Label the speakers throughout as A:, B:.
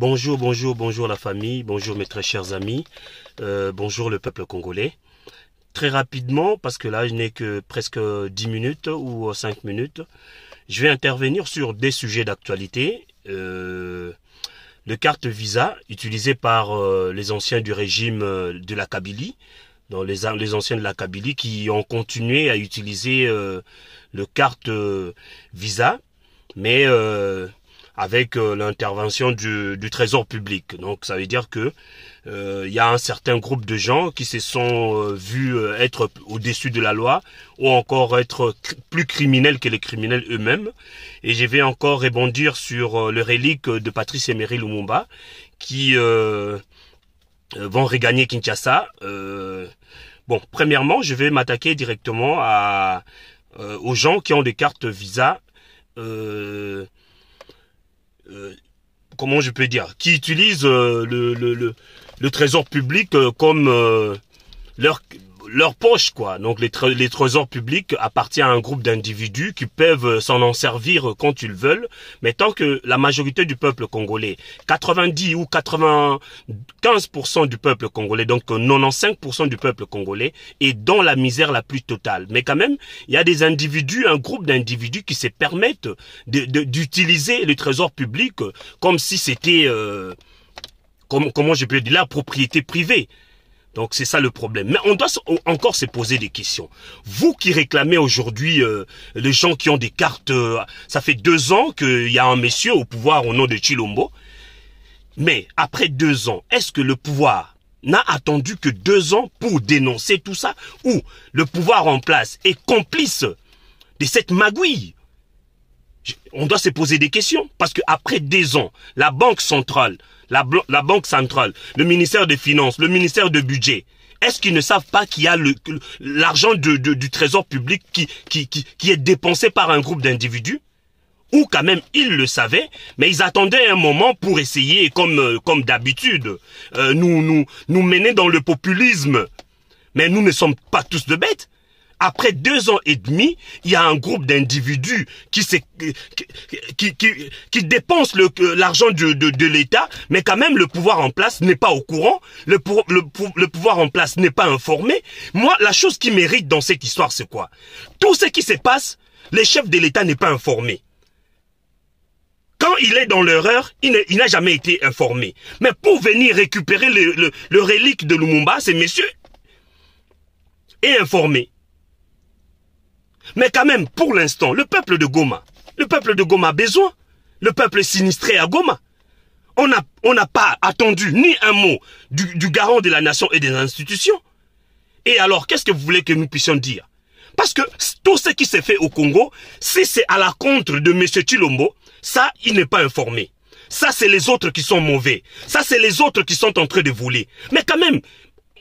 A: Bonjour, bonjour, bonjour la famille, bonjour mes très chers amis, euh, bonjour le peuple congolais. Très rapidement, parce que là je n'ai que presque 10 minutes ou 5 minutes, je vais intervenir sur des sujets d'actualité. Euh, le carte Visa, utilisé par euh, les anciens du régime de la Kabylie, dans les, les anciens de la Kabylie qui ont continué à utiliser le carte Visa, mais avec euh, l'intervention du, trésor public. Donc ça veut dire que euh, il y a un certain groupe de gens qui se sont euh, vus être au-dessus de la loi ou encore être plus criminels que les criminels eux-mêmes. Et je vais encore rebondir sur le relique de Patrice Emery Lumumba qui vont regagner Kinshasa. bon, premièrement, je vais m'attaquer directement à, aux gens qui ont des cartes Visa euh, comment je peux dire, qui utilisent euh, le, le, trésor public euh, comme leur leur poche, quoi. Donc les, les trésors publics appartiennent à un groupe d'individus qui peuvent euh, s'en en servir euh, quand ils veulent, mais tant que la majorité du peuple congolais, 90 ou 95% du peuple congolais, donc 95% euh, du peuple congolais, est dans la misère la plus totale. Mais quand même, il y a des individus, un groupe d'individus qui se permettent d'utiliser les trésors publics comme si c'était... Euh, comment, comment je peux dire, la propriété privée. Donc c'est ça le problème. Mais on doit encore se poser des questions. Vous qui réclamez aujourd'hui euh, les gens qui ont des cartes, euh, ça fait deux ans qu'il y a un monsieur au pouvoir au nom de Chilombo. Mais après deux ans, est-ce que le pouvoir n'a attendu que deux ans pour dénoncer tout ça Ou le pouvoir en place est complice de cette magouille On doit se poser des questions. Parce qu'après deux ans, la Banque centrale, la, Banque centrale, le ministère des Finances, le ministère de Budget, est-ce qu'ils ne savent pas qu'il y a l'argent du trésor public qui, qui, est dépensé par un groupe d'individus ou quand même ils le savaient, mais ils attendaient un moment pour essayer, comme euh, comme d'habitude, euh, nous nous nous mener dans le populisme. Mais nous ne sommes pas tous de bêtes après deux ans et demi, il y a un groupe d'individus qui, qui, qui, qui, dépensent euh, l'argent de, l'État, mais quand même le pouvoir en place n'est pas au courant, le, le, pouvoir en place n'est pas informé. Moi, la chose qui m'érite dans cette histoire, c'est quoi Tout ce qui se passe, le chef de l'État n'est pas informé. Quand il est dans l'erreur, il n'a jamais été informé. Mais pour venir récupérer le, le, relique de Lumumba, ces messieurs est informé. Mais quand même, pour l'instant, le peuple de Goma, le peuple de Goma a besoin. Le peuple est sinistré à Goma. On n'a pas attendu ni un mot du, du garant de la nation et des institutions. Et alors, qu'est-ce que vous voulez que nous puissions dire Parce que tout ce qui s'est fait au Congo, si c'est à la contre de M. Chilombo, ça, il n'est pas informé. Ça, c'est les autres qui sont mauvais. Ça, c'est les autres qui sont en train de voler. Mais quand même,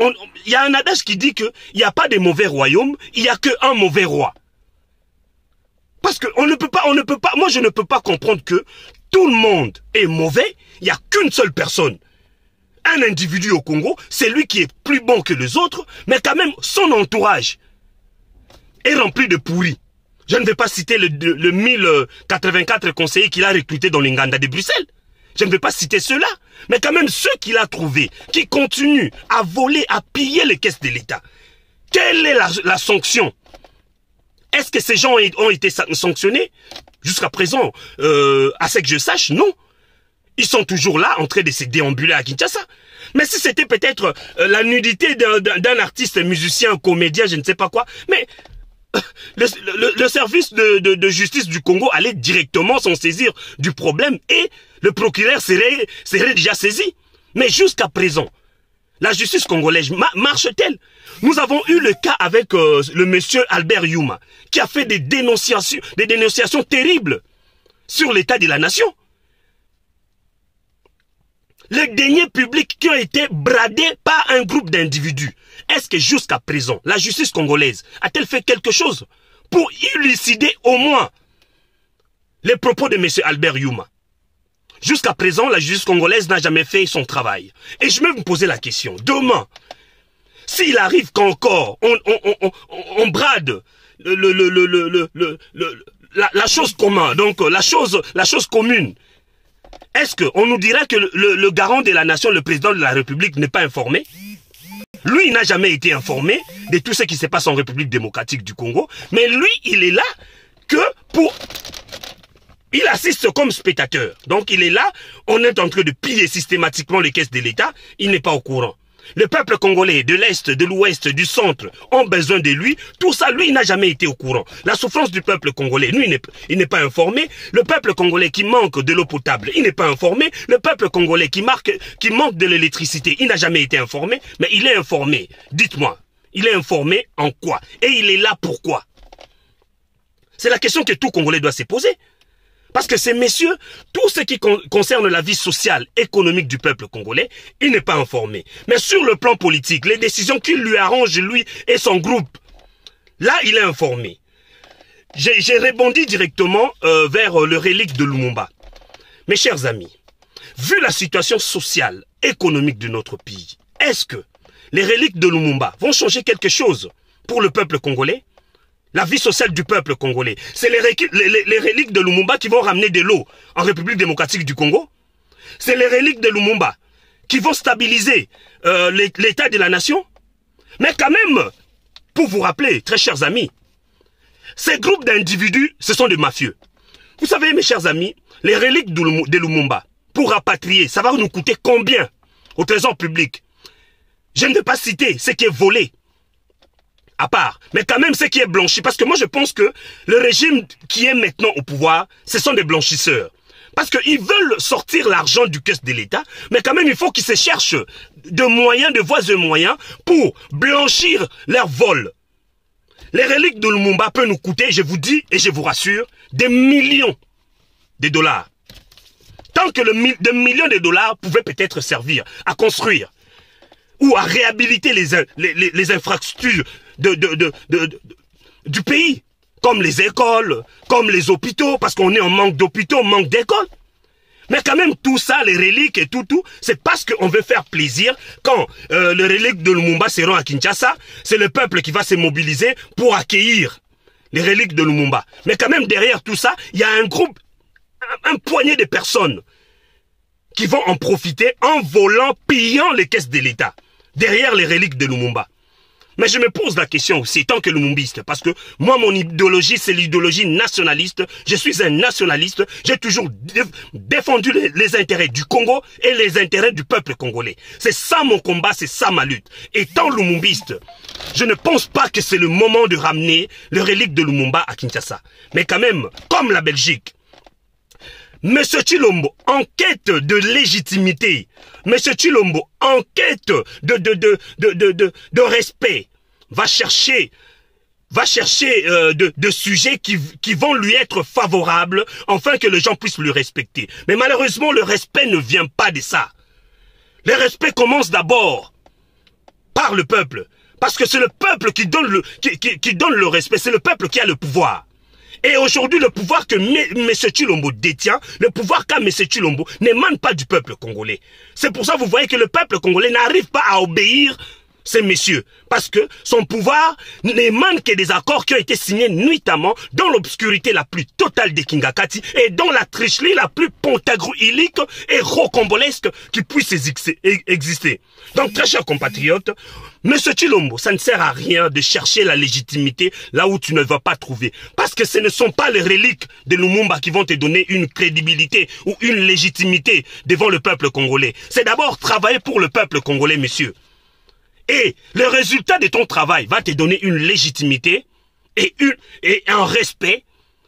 A: il y a un adage qui dit qu'il n'y a pas de mauvais royaume, il n'y a qu'un mauvais roi. Parce qu'on ne peut pas, on ne peut pas, moi je ne peux pas comprendre que tout le monde est mauvais, il n'y a qu'une seule personne. Un individu au Congo, c'est lui qui est plus bon que les autres, mais quand même son entourage est rempli de pourris. Je ne vais pas citer le, 1084 conseillers qu'il a recruté dans l'Inganda de Bruxelles. Je ne vais pas citer ceux-là. Mais quand même ceux qu'il a trouvés, qui continuent à voler, à piller les caisses de l'État. Quelle est la sanction est-ce que ces gens ont été sanctionnés jusqu'à présent euh, À ce que je sache, non. Ils sont toujours là en train de se déambuler à Kinshasa. Mais si c'était peut-être euh, la nudité d'un artiste, musicien, comédien, je ne sais pas quoi, mais euh, le, service de, justice du Congo allait directement s'en saisir du problème et le procureur serait déjà saisi. Mais jusqu'à présent, la justice congolaise marche-t-elle Nous avons eu le cas avec euh, le monsieur Albert Yuma, qui a fait des dénonciations, terribles sur l'état de la nation. Les deniers publics qui ont été bradés par un groupe d'individus. Est-ce que jusqu'à présent, la justice congolaise a-t-elle fait quelque chose pour élucider au moins les propos de monsieur Albert Yuma Jusqu'à présent, la justice congolaise n'a jamais fait son travail. Et je vais me poser la question, demain, s'il arrive qu'encore on, brade la, chose commune, donc euh, la chose, la chose commune, est-ce qu'on nous dira que le garant de la nation, le président de la République, n'est pas informé lui, il n'a jamais été informé de tout ce qui se passe en République démocratique du Congo. Mais lui, il est là que pour il assiste comme spectateur. Donc il est là, on est en train de piller systématiquement les caisses de l'État, il n'est pas au courant. Le peuple congolais de l'Est, de l'Ouest, du Centre ont besoin de lui. Tout ça, lui, il n'a jamais été au courant. La souffrance du peuple congolais, lui, il n'est pas informé. Le peuple congolais qui manque de l'eau potable, il n'est pas informé. Le peuple congolais qui, qui manque de l'électricité, il n'a jamais été informé. Mais il est informé. Dites-moi, il est informé en quoi Et il est là pourquoi C'est la question que tout Congolais doit se poser. Parce que ces messieurs, tout ce qui concerne la vie sociale, économique du peuple congolais, il n'est pas informé. Mais sur le plan politique, les décisions qui lui arrangent, lui et son groupe, là, il est informé. J'ai rebondi directement euh, vers euh, le relique de Lumumba. Mes chers amis, vu la situation sociale, économique de notre pays, est-ce que les reliques de Lumumba vont changer quelque chose pour le peuple congolais la vie sociale du peuple congolais. C'est les, reliques de Lumumba qui vont ramener de l'eau en République démocratique du Congo. C'est les reliques de Lumumba qui vont stabiliser euh, l'état de la nation. Mais quand même, pour vous rappeler, très chers amis, ces groupes d'individus, ce sont des mafieux. Vous savez, mes chers amis, les reliques de Lumumba, pour rapatrier, ça va nous coûter combien au trésor public Je ne vais pas citer ce qui est volé à part. Mais quand même, ce qui est blanchi, parce que moi je pense que le régime qui est maintenant au pouvoir, ce sont des blanchisseurs. Parce qu'ils veulent sortir l'argent du caisse de l'État, mais quand même, il faut qu'ils se cherchent de moyens, de voies de moyens pour blanchir leur vol. Les reliques de Lumumba peuvent nous coûter, je vous dis et je vous rassure, des millions de dollars. Tant que le des millions de dollars pouvaient peut-être servir à construire ou à réhabiliter les, les infrastructures du pays, comme les écoles, comme les hôpitaux, parce qu'on est en manque d'hôpitaux, manque d'écoles. Mais quand même, tout ça, les reliques et tout, tout, c'est parce qu'on veut faire plaisir. Quand euh, les reliques de Lumumba seront à Kinshasa, c'est le peuple qui va se mobiliser pour accueillir les reliques de Lumumba. Mais quand même, derrière tout ça, il y a un groupe, un, un poignet de personnes qui vont en profiter en volant, pillant les caisses de l'État, derrière les reliques de Lumumba. Mais je me pose la question aussi, tant que lumumbiste, parce que moi, mon idéologie, c'est l'idéologie nationaliste. Je suis un nationaliste. J'ai toujours défendu les, intérêts du Congo et les intérêts du peuple congolais. C'est ça mon combat, c'est ça ma lutte. Et tant lumumbiste, je ne pense pas que c'est le moment de ramener le relique de Lumumba à Kinshasa. Mais quand même, comme la Belgique, Monsieur Chilombo, en quête de légitimité. Monsieur Chilombo, en quête de, de, de, respect. Va chercher, va chercher euh, de, sujets qui, vont lui être favorables, afin que les gens puissent le respecter. Mais malheureusement, le respect ne vient pas de ça. Le respect commence d'abord par le peuple. Parce que c'est le peuple qui donne le, qui donne le respect, c'est le peuple qui a le pouvoir. Et aujourd'hui, le pouvoir que M. Chilombo détient, le pouvoir qu'a M. Chilombo, n'émane pas du peuple congolais. C'est pour ça que vous voyez que le peuple congolais n'arrive pas à obéir c'est messieurs, parce que son pouvoir n'émane que des accords qui ont été signés nuitamment dans l'obscurité la plus totale des Kingakati et dans la tricherie la plus pentagroïlique et rocambolesque qui puisse exister. Donc, très chers compatriotes, Monsieur Chilombo, ça ne sert à rien de chercher la légitimité là où tu ne vas pas trouver. Parce que ce ne sont pas les reliques de Lumumba qui vont te donner une crédibilité ou une légitimité devant le peuple congolais. C'est d'abord travailler pour le peuple congolais, messieurs. Et le résultat de ton travail va te donner une légitimité et, une, et un respect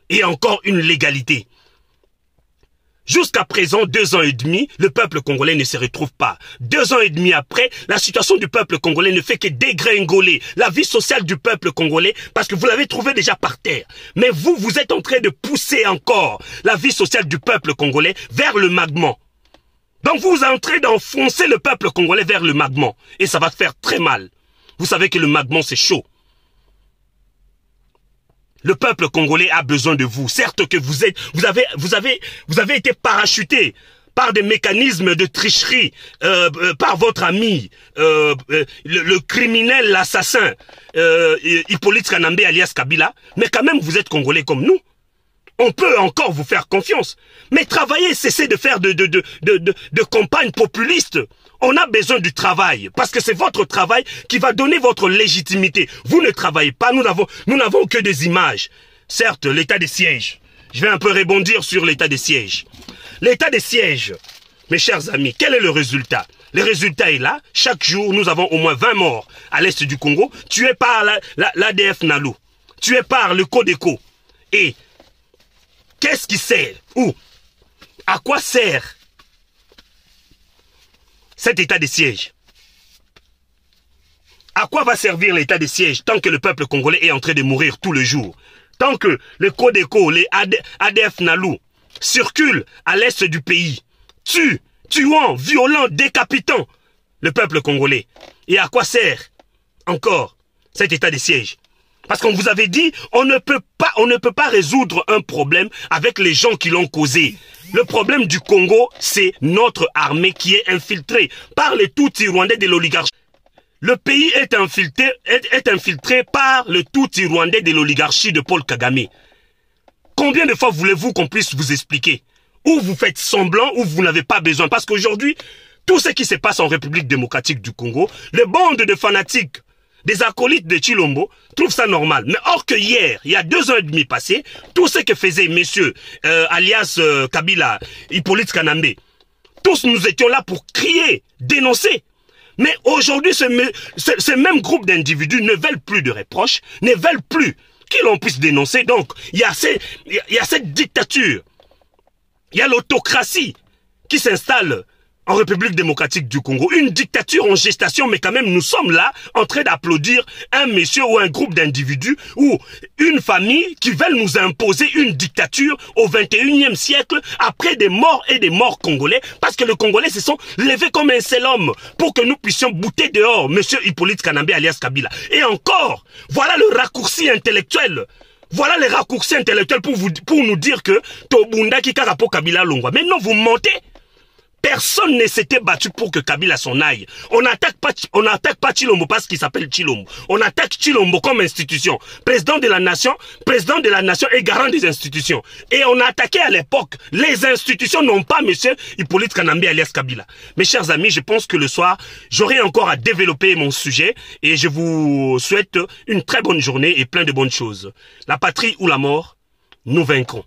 A: et encore une légalité. Jusqu'à présent, deux ans et demi, le peuple congolais ne se retrouve pas. Deux ans et demi après, la situation du peuple congolais ne fait que dégringoler. La vie sociale du peuple congolais, parce que vous l'avez trouvé déjà par terre. Mais vous, vous êtes en train de pousser encore la vie sociale du peuple congolais vers le magma. Donc vous entrez d'enfoncer le peuple congolais vers le magman. Et ça va faire très mal. Vous savez que le magman, c'est chaud. Le peuple congolais a besoin de vous. Certes que vous êtes, vous avez, vous avez, vous avez été parachuté par des mécanismes de tricherie, euh, euh, par votre ami, euh, le, le, criminel, l'assassin, Hippolyte Kanambe alias Kabila. Mais quand même, vous êtes congolais comme nous. On peut encore vous faire confiance. Mais travaillez, cessez de faire de, de, de, de, de campagne populiste. On a besoin du travail, parce que c'est votre travail qui va donner votre légitimité. Vous ne travaillez pas, nous n'avons, nous n'avons que des images. Certes, l'état des sièges. Je vais un peu rebondir sur l'état des sièges. L'état des sièges, mes chers amis, quel est le résultat Le résultat est là. Chaque jour, nous avons au moins 20 morts à l'est du Congo, tués par l'ADF la, la, tués par le Codeco. Et Qu'est-ce qui sert Ou À quoi sert cet état de siège À quoi va servir l'état de siège tant que le peuple congolais est en train de mourir tout le jour Tant que le Codeco, les ADF Nalou circulent à l'est du pays, tuent, tuant, violent, décapitant le peuple congolais. Et à quoi sert encore cet état de siège parce qu'on vous avait dit, on ne peut pas, on ne peut pas résoudre un problème avec les gens qui l'ont causé. Le problème du Congo, c'est notre armée qui est infiltrée par les tout rwandais de l'oligarchie. Le pays est infiltré, est, infiltré par le tout rwandais de l'oligarchie de Paul Kagame. Combien de fois voulez-vous qu'on puisse vous expliquer Ou vous faites semblant, ou vous n'avez pas besoin. Parce qu'aujourd'hui, tout ce qui se passe en République démocratique du Congo, les bandes de fanatiques des acolytes de Chilombo trouvent ça normal. Mais or que hier, il y a deux ans et demi passé, tout ce que faisait monsieur, euh, alias euh, Kabila, Hippolyte Kanambe, tous nous étions là pour crier, dénoncer. Mais aujourd'hui, ce, ce, même groupe d'individus ne veulent plus de reproches, ne veulent plus qu'ils l'on puisse dénoncer. Donc, il y a cette dictature, il y a l'autocratie qui s'installe en République démocratique du Congo. Une dictature en gestation, mais quand même, nous sommes là en train d'applaudir un monsieur ou un groupe d'individus ou une famille qui veulent nous imposer une dictature au 21e siècle après des morts et des morts congolais parce que les Congolais se sont levés comme un seul homme pour que nous puissions bouter dehors monsieur Hippolyte Kanambe alias Kabila. Et encore, voilà le raccourci intellectuel voilà les raccourcis intellectuels pour, vous, pour nous dire que Tobunda Kikarapo Kabila Longwa. Maintenant, vous mentez Personne ne s'était battu pour que Kabila s'en aille. On n'attaque pas, on attaque pas Chilombo parce qu'il s'appelle Chilombo. On attaque Chilombo comme institution. Président de la nation, président de la nation et garant des institutions. Et on a attaqué à l'époque. Les institutions non pas monsieur Hippolyte Kanambi alias Kabila. Mes chers amis, je pense que le soir, j'aurai encore à développer mon sujet et je vous souhaite une très bonne journée et plein de bonnes choses. La patrie ou la mort, nous vaincrons.